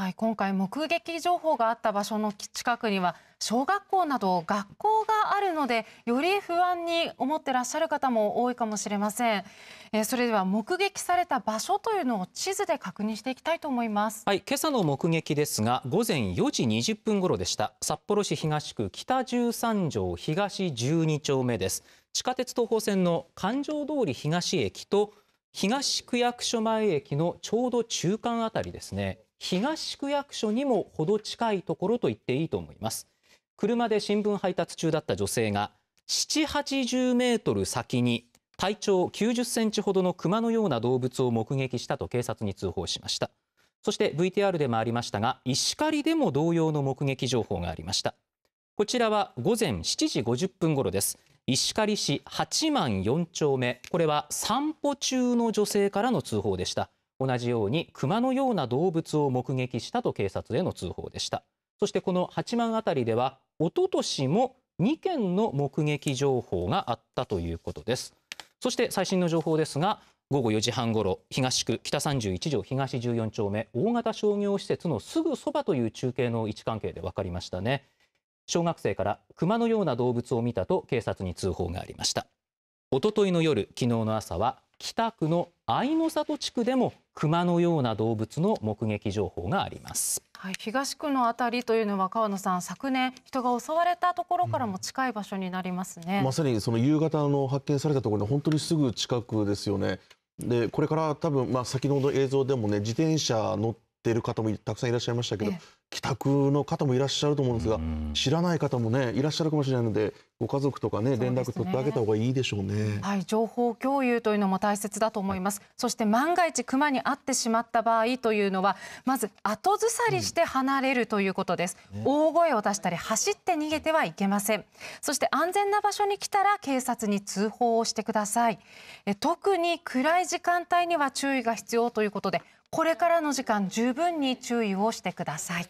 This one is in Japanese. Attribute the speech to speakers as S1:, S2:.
S1: はい、今回目撃情報があった場所の近くには小学校など学校があるのでより不安に思ってらっしゃる方も多いかもしれません、えー、それでは目撃された場所というのを地図で確認していきたいと思います、
S2: はい、今朝の目撃ですが午前4時20分頃でした札幌市東区北13条東12丁目です地下鉄東方線の環状通り東駅と東区役所前駅のちょうど中間あたりですね東区役所にもほど近いところと言っていいと思います。車で新聞配達中だった女性が7、80メートル先に体長90センチほどの熊のような動物を目撃したと警察に通報しました。そして VTR でもありましたが、石狩でも同様の目撃情報がありました。こちらは午前7時50分頃です。石狩市八万四丁目、これは散歩中の女性からの通報でした。同じように熊のような動物を目撃したと警察への通報でした。そしてこの八幡あたりでは、おととしも2件の目撃情報があったということです。そして最新の情報ですが、午後4時半ごろ、東区北31条東14丁目、大型商業施設のすぐそばという中継の位置関係で分かりましたね。小学生から熊のような動物を見たと警察に通報がありました。おとといの夜、昨日の朝は北区の愛の里地区でも熊のような動物の目撃情報があ
S3: ります。
S1: はい、東区の辺りというのは川野さん昨年人が襲われたところからも近い場所になりますね、うん、まさ
S3: にその夕方の発見されたところの本当にすぐ近くですよねでこれから多分、まあ、先ほど映像でもね自転車乗っっている方もたくさんいらっしゃいましたけど、帰宅の方もいらっしゃると思うんですが、知らない方もね、いらっしゃるかもしれないので、ご家族とかね、連絡取ってあげた方がいいでしょうね。
S1: はい、情報共有というのも大切だと思います。そして万が一クマに会ってしまった場合というのは、まず後ずさりして離れるということです。大声を出したり走って逃げてはいけません。そして安全な場所に来たら警察に通報をしてください。え特に暗い時間帯には注意が必要ということで。これからの時間十分に注意をしてください。